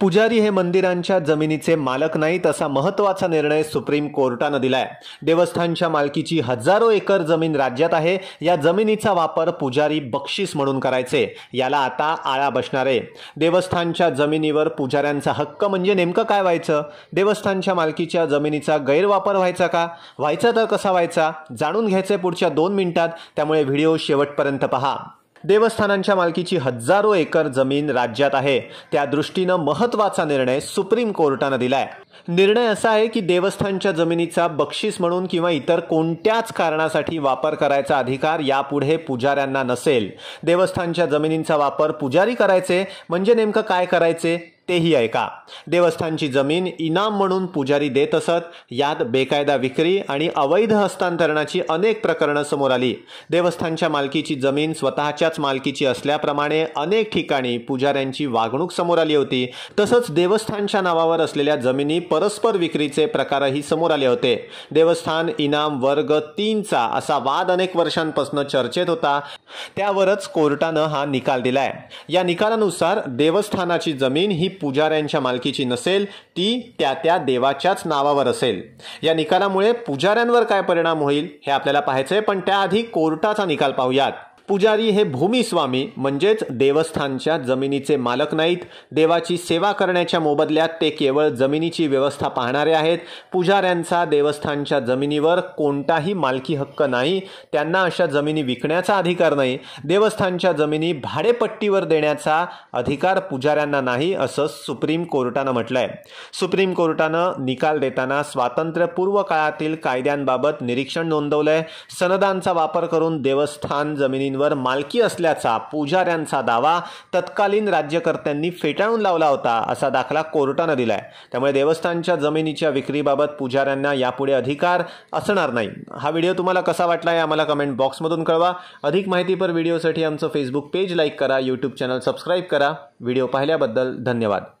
पुजारी हे मंदिरांच्या जमिनीचे मालक नाहीत असा महत्वाचा निर्णय सुप्रीम कोर्टानं दिलाय देवस्थानच्या मालकीची हजारो एकर जमीन राज्यात आहे या जमिनीचा वापर पुजारी बक्षीस म्हणून करायचे याला आता आळा बसणार आहे देवस्थानच्या जमिनीवर पुजाऱ्यांचा हक्क म्हणजे नेमकं काय व्हायचं देवस्थानच्या मालकीच्या जमिनीचा गैरवापर व्हायचा का व्हायचा तर कसा व्हायचा जाणून घ्यायचे पुढच्या दोन मिनिटात त्यामुळे व्हिडिओ शेवटपर्यंत पहा देवस्थानांच्या मालकीची हजारो एकर जमीन राज्यात आहे त्या दृष्टीनं महत्वाचा निर्णय सुप्रीम कोर्टानं दिलाय निर्णय असा आहे की देवस्थानच्या जमिनीचा बक्षीस म्हणून किंवा इतर कोणत्याच कारणासाठी वापर करायचा अधिकार यापुढे पुजाऱ्यांना नसेल देवस्थानच्या जमिनींचा वापर पुजारी करायचे म्हणजे नेमकं काय करायचे तेही ऐका देवस्थानची जमीन इनाम म्हणून पुजारी देत असत यात बेकायदा विक्री आणि अवैध हस्तांतरणाची अनेक प्रकरणं समोर आली देवस्थानच्या मालकीची जमीन स्वतःच्याच मालकीची असल्याप्रमाणे अनेक ठिकाणी पुजाऱ्यांची वागणूक समोर आली होती तसंच देवस्थानच्या नावावर असलेल्या जमिनी परस्पर विक्रीचे प्रकारही समोर आले होते देवस्थान इनाम वर्ग तीनचा असा वाद अनेक वर्षांपासून चर्चेत होता त्यावरच कोर्टानं हा निकाल दिलाय या निकालानुसार देवस्थानाची जमीन ही पुजाऱ्यांच्या मालकीची नसेल ती त्या त्या देवाच्याच नावावर असेल या निकालामुळे पुजाऱ्यांवर काय परिणाम होईल हे आपल्याला पाहायचंय पण त्याआधी कोर्टाचा निकाल पाहूयात पुजारी हे भूमिस्वामी म्हणजेच देवस्थानच्या जमिनीचे मालक नाहीत देवाची सेवा करण्याच्या मोबदल्यात ते केवळ जमिनीची व्यवस्था पाहणारे आहेत पुजाऱ्यांचा देवस्थानच्या जमिनीवर कोणताही मालकी हक्क नाही त्यांना अशा जमिनी विकण्याचा अधिकार नाही देवस्थानच्या जमिनी भाडेपट्टीवर देण्याचा अधिकार पुजाऱ्यांना नाही असं सुप्रीम कोर्टानं आहे सुप्रीम कोर्टानं निकाल देताना स्वातंत्र्यपूर्व काळातील कायद्यांबाबत निरीक्षण आहे सनदांचा वापर करून देवस्थान जमिनी जमिनींवर मालकी असल्याचा पुजाऱ्यांचा दावा तत्कालीन राज्यकर्त्यांनी फेटाळून लावला होता असा दाखला कोर्टानं दिला आहे त्यामुळे देवस्थानच्या जमिनीच्या विक्रीबाबत पुजाऱ्यांना यापुढे अधिकार असणार नाही हा व्हिडिओ तुम्हाला कसा वाटला हे आम्हाला कमेंट बॉक्समधून कळवा अधिक माहितीपर व्हिडिओसाठी आमचं फेसबुक पेज लाईक करा यूट्यूब चॅनल सबस्क्राईब करा व्हिडिओ पाहिल्याबद्दल धन्यवाद